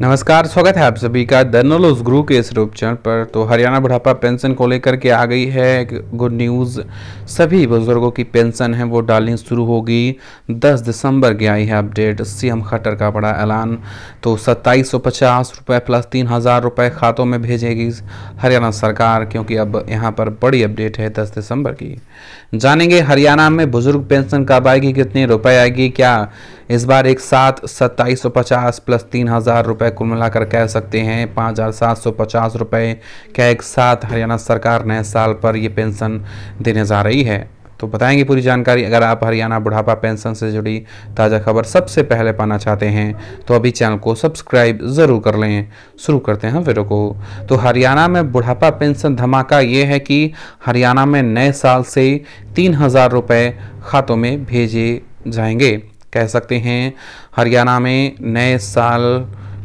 नमस्कार स्वागत है आप सभी का द नॉलेज गुरु के इस रूप चैनल पर तो हरियाणा बुढ़ापा पेंशन को लेकर के आ गई है एक गुड न्यूज़ सभी बुजुर्गों की पेंशन है वो डालनी शुरू होगी 10 दिसंबर की आई है अपडेट सीएम खट्टर का बड़ा ऐलान तो सत्ताईस सौ पचास रुपये प्लस तीन हज़ार रुपये खातों में भेजेगी हरियाणा सरकार क्योंकि अब यहाँ पर बड़ी अपडेट है दस दिसंबर की जानेंगे हरियाणा में बुजुर्ग पेंशन कब आएगी कितने रुपये आएगी क्या इस बार एक साथ सत्ताईस सौ पचास प्लस तीन हज़ार रुपये कुल मिलाकर कह सकते हैं पाँच हज़ार सात सौ पचास रुपये क्या एक साथ हरियाणा सरकार नए साल पर ये पेंशन देने जा रही है तो बताएंगे पूरी जानकारी अगर आप हरियाणा बुढ़ापा पेंशन से जुड़ी ताज़ा खबर सबसे पहले पाना चाहते हैं तो अभी चैनल को सब्सक्राइब ज़रूर कर लें शुरू करते हैं वीडियो को तो हरियाणा में बुढ़ापा पेंशन धमाका ये है कि हरियाणा में नए साल से तीन हज़ार रुपये खातों में भेजे जाएंगे कह सकते हैं हरियाणा में नए साल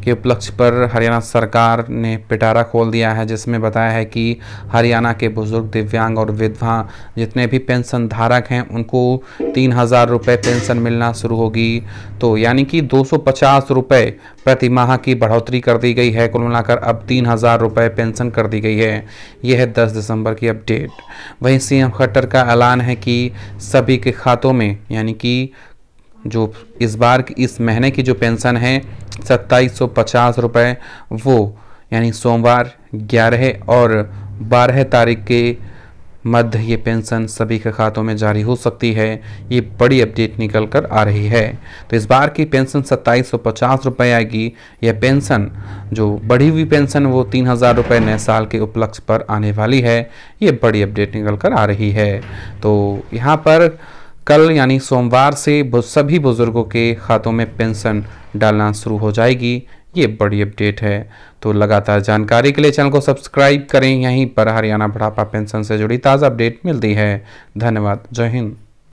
के उपलक्ष्य पर हरियाणा सरकार ने पिटारा खोल दिया है जिसमें बताया है कि हरियाणा के बुजुर्ग दिव्यांग और विधवा जितने भी पेंशन धारक हैं उनको तीन हज़ार रुपये पेंशन मिलना शुरू होगी तो यानी कि दो सौ पचास रुपये प्रति माह की बढ़ोतरी कर दी गई है कुल मिलाकर अब तीन हज़ार रुपये पेंशन कर दी गई है यह है दस दिसंबर की अपडेट वहीं सीएम खट्टर का ऐलान है कि सभी के खातों में यानी कि जो इस बार की इस महीने की जो पेंशन है सत्ताईस सौ पचास रुपये वो यानी सोमवार ग्यारह और बारह तारीख के मध्य ये पेंशन सभी के खातों में जारी हो सकती है ये बड़ी अपडेट निकल कर आ रही है तो इस बार की पेंशन सत्ताईस सौ पचास रुपये आएगी यह पेंशन जो बढ़ी हुई पेंशन वो तीन हज़ार रुपये नए साल के उपलक्ष्य पर आने वाली है ये बड़ी अपडेट निकल कर आ रही है तो यहाँ पर कल यानी सोमवार से सभी बुज़ुर्गों के खातों में पेंशन डालना शुरू हो जाएगी ये बड़ी अपडेट है तो लगातार जानकारी के लिए चैनल को सब्सक्राइब करें यहीं पर हरियाणा बुढ़ापा पेंशन से जुड़ी ताज़ा अपडेट मिलती है धन्यवाद जय हिंद